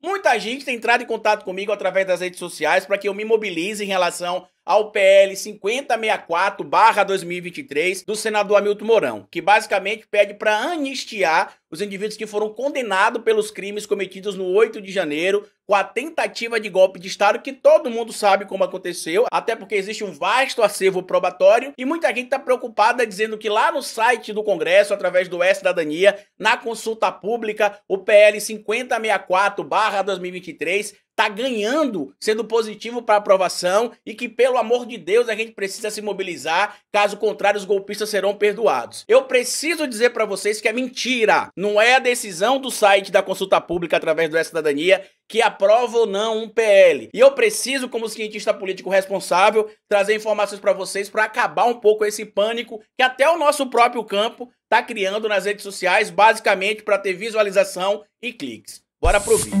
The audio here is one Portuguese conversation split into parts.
Muita gente tem entrado em contato comigo através das redes sociais para que eu me mobilize em relação ao PL 5064-2023 do senador Hamilton Mourão, que basicamente pede para anistiar os indivíduos que foram condenados pelos crimes cometidos no 8 de janeiro com a tentativa de golpe de Estado, que todo mundo sabe como aconteceu, até porque existe um vasto acervo probatório e muita gente está preocupada dizendo que lá no site do Congresso, através do E-Cidadania, na consulta pública, o PL 5064-2023 tá ganhando sendo positivo para aprovação e que, pelo amor de Deus, a gente precisa se mobilizar, caso contrário, os golpistas serão perdoados. Eu preciso dizer para vocês que é mentira. Não é a decisão do site da consulta pública através do E-Cidadania que aprova ou não um PL. E eu preciso, como cientista político responsável, trazer informações para vocês para acabar um pouco esse pânico que até o nosso próprio campo tá criando nas redes sociais, basicamente para ter visualização e cliques. Bora pro vídeo.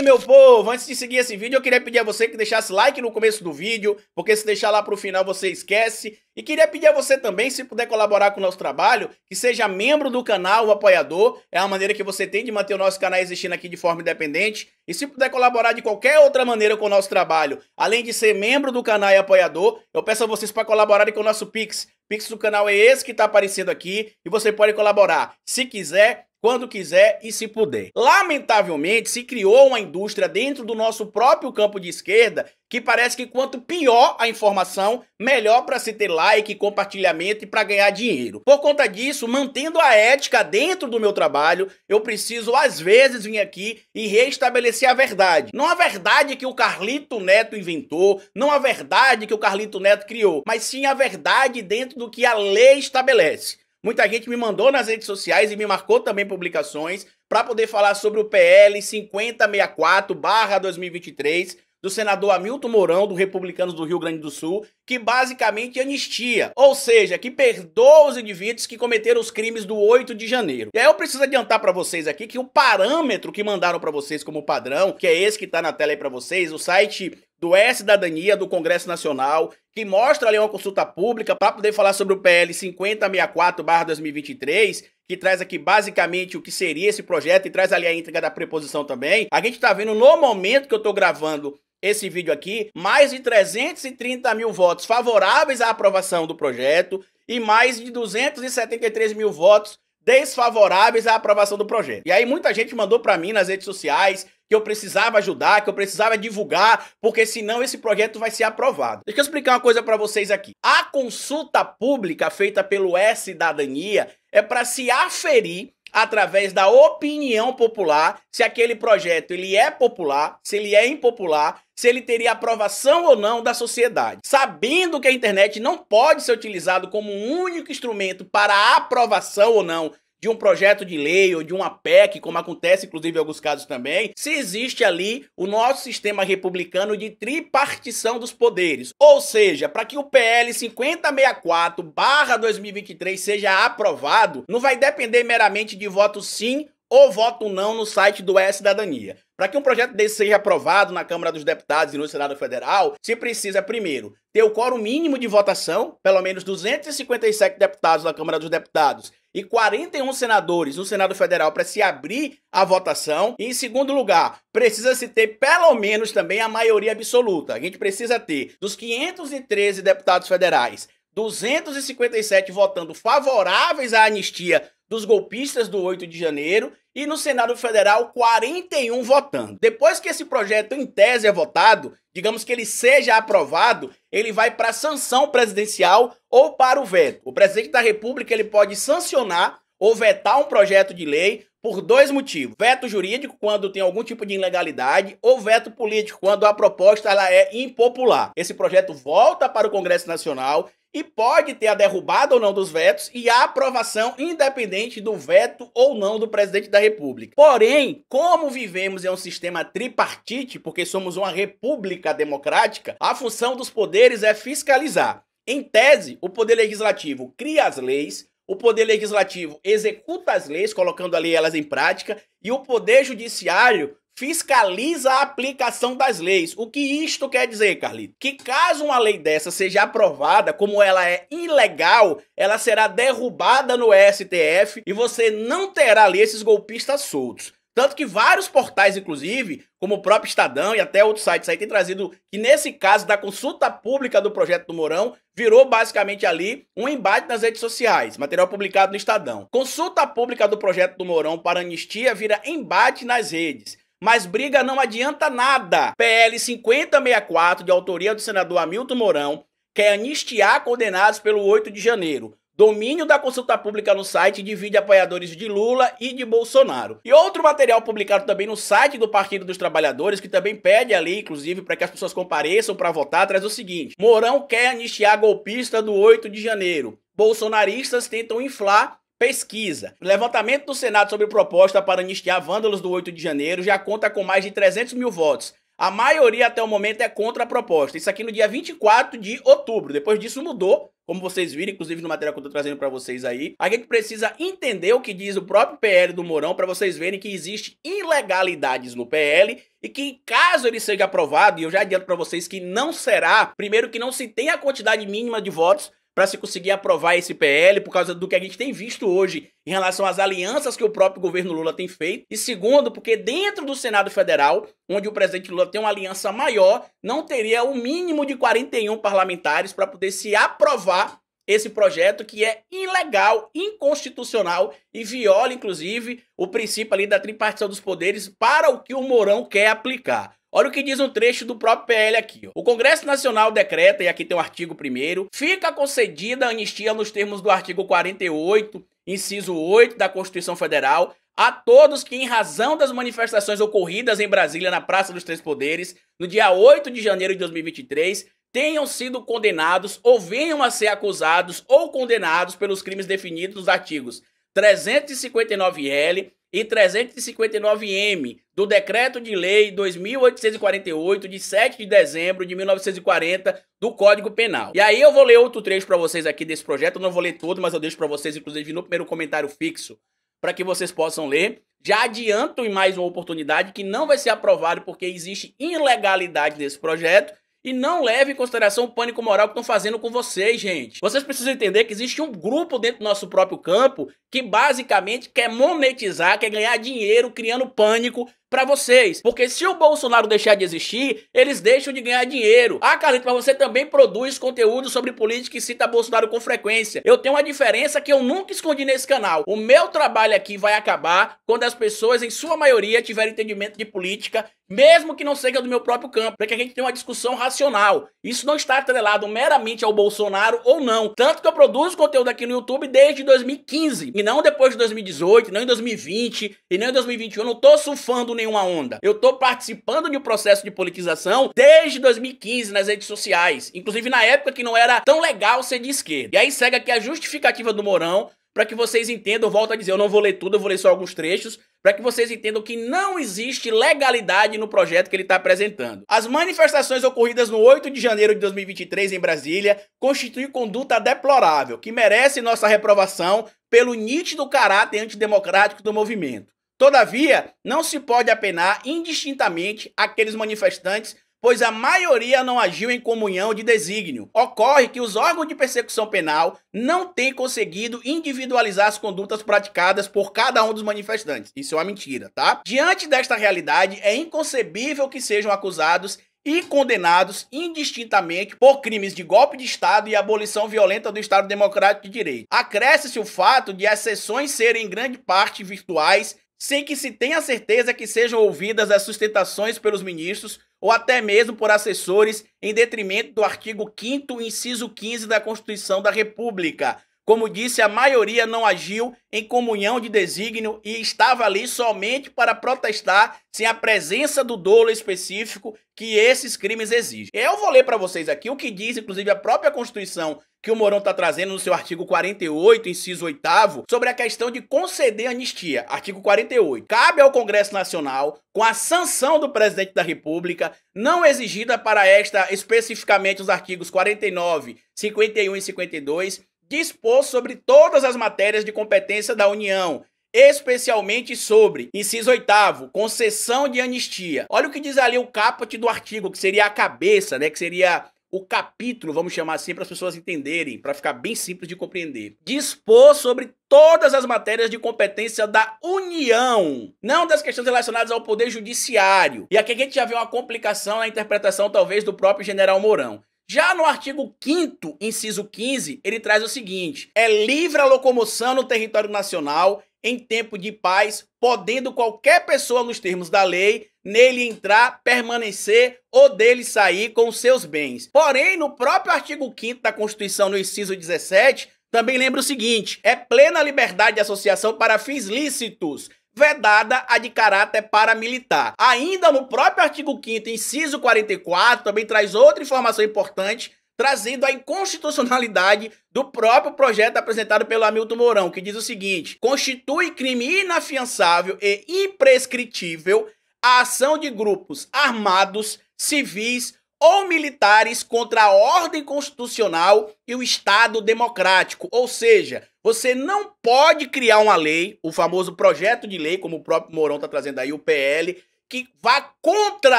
aí, meu povo, antes de seguir esse vídeo, eu queria pedir a você que deixasse like no começo do vídeo, porque se deixar lá pro final você esquece. E queria pedir a você também, se puder colaborar com o nosso trabalho, que seja membro do canal, o apoiador, é uma maneira que você tem de manter o nosso canal existindo aqui de forma independente. E se puder colaborar de qualquer outra maneira com o nosso trabalho, além de ser membro do canal e apoiador, eu peço a vocês para colaborarem com o nosso Pix. Pix do canal é esse que está aparecendo aqui e você pode colaborar. Se quiser, quando quiser e se puder. Lamentavelmente, se criou uma indústria dentro do nosso próprio campo de esquerda que parece que quanto pior a informação, melhor para se ter like, compartilhamento e para ganhar dinheiro. Por conta disso, mantendo a ética dentro do meu trabalho, eu preciso às vezes vir aqui e restabelecer a verdade. Não a verdade que o Carlito Neto inventou, não a verdade que o Carlito Neto criou, mas sim a verdade dentro do que a lei estabelece. Muita gente me mandou nas redes sociais e me marcou também publicações para poder falar sobre o PL 5064/2023 do senador Hamilton Mourão, do Republicanos do Rio Grande do Sul, que basicamente anistia, ou seja, que perdoa os indivíduos que cometeram os crimes do 8 de janeiro. E aí eu preciso adiantar para vocês aqui que o parâmetro que mandaram para vocês como padrão, que é esse que tá na tela aí para vocês, o site do E-Cidadania do Congresso Nacional, que mostra ali uma consulta pública para poder falar sobre o PL 5064-2023, que traz aqui basicamente o que seria esse projeto e traz ali a entrega da preposição também. A gente está vendo no momento que eu estou gravando esse vídeo aqui, mais de 330 mil votos favoráveis à aprovação do projeto e mais de 273 mil votos desfavoráveis à aprovação do projeto. E aí muita gente mandou para mim nas redes sociais que eu precisava ajudar, que eu precisava divulgar, porque senão esse projeto vai ser aprovado. Deixa eu explicar uma coisa para vocês aqui. A consulta pública feita pelo S cidadania é para se aferir através da opinião popular se aquele projeto ele é popular, se ele é impopular, se ele teria aprovação ou não da sociedade. Sabendo que a internet não pode ser utilizado como um único instrumento para aprovação ou não de um projeto de lei ou de uma PEC, como acontece inclusive em alguns casos também, se existe ali o nosso sistema republicano de tripartição dos poderes. Ou seja, para que o PL 5064/2023 seja aprovado, não vai depender meramente de voto sim ou voto não no site do E-Cidadania. Para que um projeto desse seja aprovado na Câmara dos Deputados e no Senado Federal, se precisa, primeiro, ter o quórum mínimo de votação, pelo menos 257 deputados na Câmara dos Deputados e 41 senadores no Senado Federal para se abrir a votação. E, em segundo lugar, precisa-se ter pelo menos também a maioria absoluta. A gente precisa ter dos 513 deputados federais, 257 votando favoráveis à anistia dos golpistas do 8 de janeiro e no Senado Federal 41 votando. Depois que esse projeto em tese é votado, digamos que ele seja aprovado, ele vai para sanção presidencial ou para o veto. O presidente da República ele pode sancionar ou vetar um projeto de lei por dois motivos: veto jurídico quando tem algum tipo de ilegalidade ou veto político quando a proposta ela é impopular. Esse projeto volta para o Congresso Nacional e pode ter a derrubada ou não dos vetos e a aprovação independente do veto ou não do presidente da República. Porém, como vivemos em um sistema tripartite, porque somos uma república democrática, a função dos poderes é fiscalizar. Em tese, o poder legislativo cria as leis, o poder legislativo executa as leis, colocando ali elas em prática, e o poder judiciário fiscaliza a aplicação das leis. O que isto quer dizer, Carlito? Que caso uma lei dessa seja aprovada, como ela é ilegal, ela será derrubada no STF e você não terá ali esses golpistas soltos. Tanto que vários portais, inclusive, como o próprio Estadão e até outros sites aí, têm trazido que nesse caso da consulta pública do projeto do Morão virou basicamente ali um embate nas redes sociais, material publicado no Estadão. Consulta pública do projeto do Morão para anistia vira embate nas redes. Mas briga não adianta nada. PL 5064, de autoria do senador Hamilton Mourão, quer anistiar condenados pelo 8 de janeiro. Domínio da consulta pública no site divide apoiadores de Lula e de Bolsonaro. E outro material publicado também no site do Partido dos Trabalhadores, que também pede ali, inclusive, para que as pessoas compareçam para votar, traz o seguinte: Mourão quer anistiar golpista do 8 de janeiro. Bolsonaristas tentam inflar Pesquisa. O levantamento do Senado sobre proposta para anistiar vândalos do 8 de janeiro já conta com mais de 300 mil votos. A maioria até o momento é contra a proposta. Isso aqui no dia 24 de outubro. Depois disso mudou, como vocês viram, inclusive no material que eu tô trazendo para vocês aí. A gente precisa entender o que diz o próprio PL do Mourão para vocês verem que existe ilegalidades no PL e que caso ele seja aprovado, e eu já adianto para vocês que não será, primeiro que não se tem a quantidade mínima de votos para se conseguir aprovar esse PL por causa do que a gente tem visto hoje em relação às alianças que o próprio governo Lula tem feito. E segundo, porque dentro do Senado Federal, onde o presidente Lula tem uma aliança maior, não teria o mínimo de 41 parlamentares para poder se aprovar esse projeto que é ilegal, inconstitucional e viola, inclusive, o princípio ali da tripartição dos poderes para o que o Mourão quer aplicar. Olha o que diz um trecho do próprio PL aqui. O Congresso Nacional decreta, e aqui tem o artigo 1 fica concedida a anistia nos termos do artigo 48, inciso 8 da Constituição Federal, a todos que, em razão das manifestações ocorridas em Brasília na Praça dos Três Poderes, no dia 8 de janeiro de 2023, tenham sido condenados ou venham a ser acusados ou condenados pelos crimes definidos nos artigos 359-L, e 359M do Decreto de Lei 2848 de 7 de dezembro de 1940 do Código Penal. E aí eu vou ler outro trecho para vocês aqui desse projeto, eu não vou ler todo, mas eu deixo para vocês inclusive no primeiro comentário fixo para que vocês possam ler. Já adianto em mais uma oportunidade que não vai ser aprovado porque existe ilegalidade nesse projeto e não leve em consideração o pânico moral que estão fazendo com vocês, gente. Vocês precisam entender que existe um grupo dentro do nosso próprio campo que basicamente quer monetizar, quer ganhar dinheiro criando pânico para vocês. Porque se o Bolsonaro deixar de existir, eles deixam de ganhar dinheiro. Ah, Carlito, mas você também produz conteúdo sobre política e cita Bolsonaro com frequência. Eu tenho uma diferença que eu nunca escondi nesse canal. O meu trabalho aqui vai acabar quando as pessoas, em sua maioria, tiverem entendimento de política, mesmo que não seja do meu próprio campo, para que a gente tenha uma discussão racional. Isso não está atrelado meramente ao Bolsonaro ou não. Tanto que eu produzo conteúdo aqui no YouTube desde 2015, e não depois de 2018, não em 2020, e não em 2021. Eu não tô surfando nenhuma onda. Eu tô participando de um processo de politização desde 2015 nas redes sociais, inclusive na época que não era tão legal ser de esquerda. E aí segue aqui a justificativa do Morão para que vocês entendam, volto a dizer, eu não vou ler tudo, eu vou ler só alguns trechos, para que vocês entendam que não existe legalidade no projeto que ele está apresentando. As manifestações ocorridas no 8 de janeiro de 2023 em Brasília constituem conduta deplorável, que merece nossa reprovação pelo nítido caráter antidemocrático do movimento. Todavia, não se pode apenar indistintamente aqueles manifestantes, pois a maioria não agiu em comunhão de desígnio. Ocorre que os órgãos de persecução penal não têm conseguido individualizar as condutas praticadas por cada um dos manifestantes. Isso é uma mentira, tá? Diante desta realidade, é inconcebível que sejam acusados e condenados indistintamente por crimes de golpe de Estado e abolição violenta do Estado Democrático de Direito. Acresce-se o fato de as sessões serem em grande parte virtuais sem que se tenha certeza que sejam ouvidas as sustentações pelos ministros ou até mesmo por assessores, em detrimento do artigo 5 inciso 15 da Constituição da República, como disse, a maioria não agiu em comunhão de desígnio e estava ali somente para protestar sem a presença do dolo específico que esses crimes exigem. Eu vou ler para vocês aqui o que diz, inclusive, a própria Constituição que o Morão está trazendo no seu artigo 48, inciso 8, sobre a questão de conceder anistia. Artigo 48. Cabe ao Congresso Nacional, com a sanção do presidente da República, não exigida para esta especificamente os artigos 49, 51 e 52, dispor sobre todas as matérias de competência da União, especialmente sobre, inciso 8 concessão de anistia. Olha o que diz ali o caput do artigo, que seria a cabeça, né, que seria o capítulo, vamos chamar assim para as pessoas entenderem, para ficar bem simples de compreender. Dispor sobre todas as matérias de competência da União, não das questões relacionadas ao poder judiciário. E aqui a gente já vê uma complicação na interpretação talvez do próprio General Mourão. Já no artigo 5 inciso 15, ele traz o seguinte: é livre a locomoção no território nacional em tempo de paz, podendo qualquer pessoa, nos termos da lei, nele entrar, permanecer ou dele sair com seus bens. Porém, no próprio artigo 5 da Constituição, no inciso 17, também lembra o seguinte: é plena liberdade de associação para fins lícitos, vedada a de caráter paramilitar. Ainda no próprio artigo 5 inciso 44, também traz outra informação importante, trazendo a inconstitucionalidade do próprio projeto apresentado pelo Hamilton Mourão, que diz o seguinte: constitui crime inafiançável e imprescritível a ação de grupos armados, civis ou militares contra a ordem constitucional e o Estado democrático. Ou seja, você não pode criar uma lei, o famoso projeto de lei, como o próprio Morão está trazendo aí, o PL, que vá contra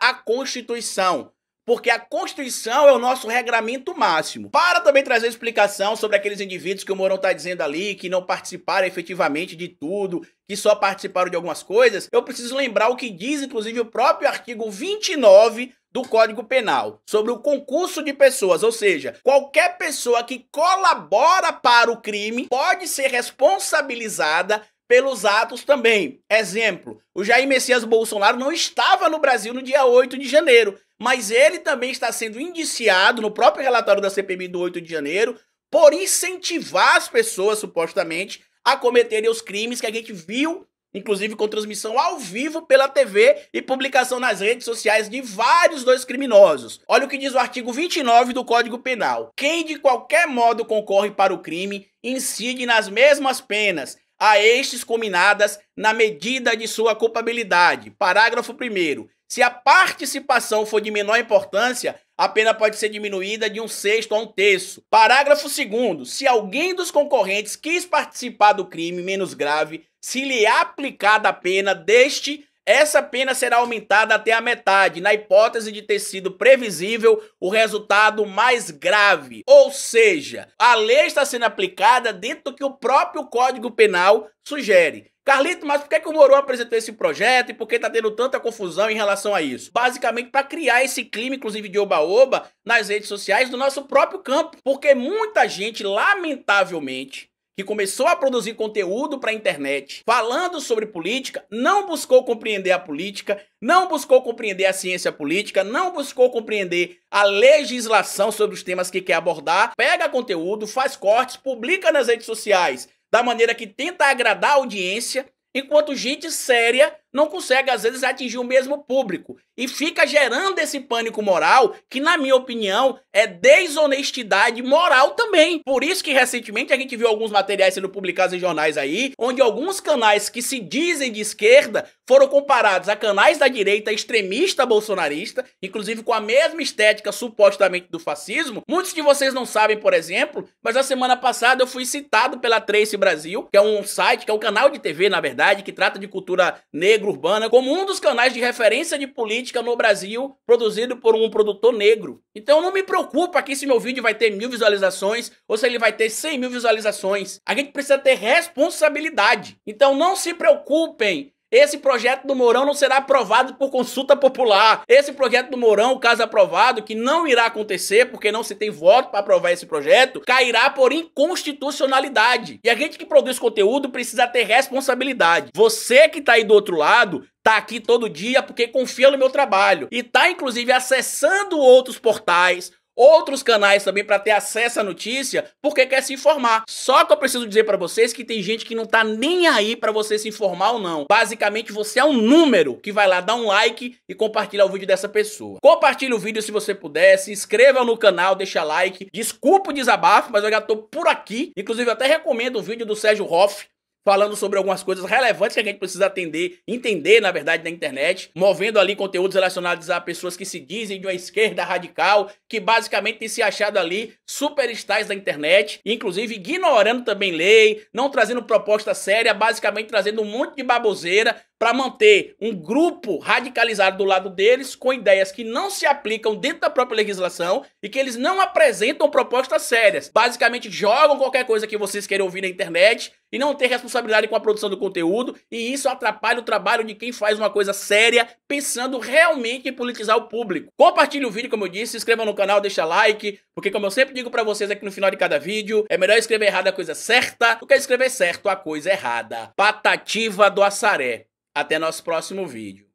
a Constituição porque a Constituição é o nosso regramento máximo. Para também trazer explicação sobre aqueles indivíduos que o Morão está dizendo ali, que não participaram efetivamente de tudo, que só participaram de algumas coisas, eu preciso lembrar o que diz, inclusive, o próprio artigo 29 do Código Penal, sobre o concurso de pessoas, ou seja, qualquer pessoa que colabora para o crime pode ser responsabilizada pelos atos também. Exemplo, o Jair Messias Bolsonaro não estava no Brasil no dia 8 de janeiro mas ele também está sendo indiciado no próprio relatório da CPMI do 8 de janeiro por incentivar as pessoas, supostamente, a cometerem os crimes que a gente viu, inclusive com transmissão ao vivo pela TV e publicação nas redes sociais de vários dois criminosos. Olha o que diz o artigo 29 do Código Penal. Quem de qualquer modo concorre para o crime incide nas mesmas penas a estes combinadas na medida de sua culpabilidade. Parágrafo 1. Se a participação for de menor importância, a pena pode ser diminuída de um sexto a um terço. Parágrafo 2. Se alguém dos concorrentes quis participar do crime menos grave, se lhe é aplicada a pena deste essa pena será aumentada até a metade, na hipótese de ter sido previsível o resultado mais grave. Ou seja, a lei está sendo aplicada dentro do que o próprio Código Penal sugere. Carlito, mas por que, é que o Moro apresentou esse projeto e por que está tendo tanta confusão em relação a isso? Basicamente para criar esse clima, inclusive de oba-oba, nas redes sociais do nosso próprio campo. Porque muita gente, lamentavelmente, que começou a produzir conteúdo para a internet falando sobre política, não buscou compreender a política, não buscou compreender a ciência política, não buscou compreender a legislação sobre os temas que quer abordar, pega conteúdo, faz cortes, publica nas redes sociais da maneira que tenta agradar a audiência, enquanto gente séria não consegue, às vezes, atingir o mesmo público. E fica gerando esse pânico moral, que, na minha opinião, é desonestidade moral também. Por isso que, recentemente, a gente viu alguns materiais sendo publicados em jornais aí, onde alguns canais que se dizem de esquerda foram comparados a canais da direita extremista bolsonarista, inclusive com a mesma estética supostamente do fascismo. Muitos de vocês não sabem, por exemplo, mas na semana passada eu fui citado pela Trace Brasil, que é um site, que é um canal de TV, na verdade, que trata de cultura negra Negra Urbana como um dos canais de referência de política no Brasil, produzido por um produtor negro. Então não me preocupa aqui se meu vídeo vai ter mil visualizações ou se ele vai ter cem mil visualizações. A gente precisa ter responsabilidade. Então não se preocupem esse projeto do Mourão não será aprovado por consulta popular. Esse projeto do Mourão, caso aprovado, que não irá acontecer porque não se tem voto para aprovar esse projeto, cairá por inconstitucionalidade. E a gente que produz conteúdo precisa ter responsabilidade. Você que está aí do outro lado, tá aqui todo dia porque confia no meu trabalho e tá inclusive acessando outros portais, outros canais também para ter acesso à notícia, porque quer se informar. Só que eu preciso dizer para vocês que tem gente que não tá nem aí para você se informar ou não. Basicamente, você é um número que vai lá dar um like e compartilhar o vídeo dessa pessoa. Compartilhe o vídeo se você puder, se inscreva no canal, deixa like. Desculpa o desabafo, mas eu já tô por aqui. Inclusive, eu até recomendo o vídeo do Sérgio Hoff, falando sobre algumas coisas relevantes que a gente precisa atender, entender, na verdade, na internet, movendo ali conteúdos relacionados a pessoas que se dizem de uma esquerda radical, que basicamente tem se achado ali superstars da internet, inclusive ignorando também lei, não trazendo proposta séria, basicamente trazendo um monte de baboseira para manter um grupo radicalizado do lado deles com ideias que não se aplicam dentro da própria legislação e que eles não apresentam propostas sérias. Basicamente jogam qualquer coisa que vocês querem ouvir na internet e não ter responsabilidade com a produção do conteúdo, e isso atrapalha o trabalho de quem faz uma coisa séria, pensando realmente em politizar o público. Compartilhe o vídeo, como eu disse, se inscreva no canal, deixa like, porque como eu sempre digo para vocês aqui no final de cada vídeo, é melhor escrever errado a coisa certa do que escrever certo a coisa errada. Patativa do Assaré. Até nosso próximo vídeo.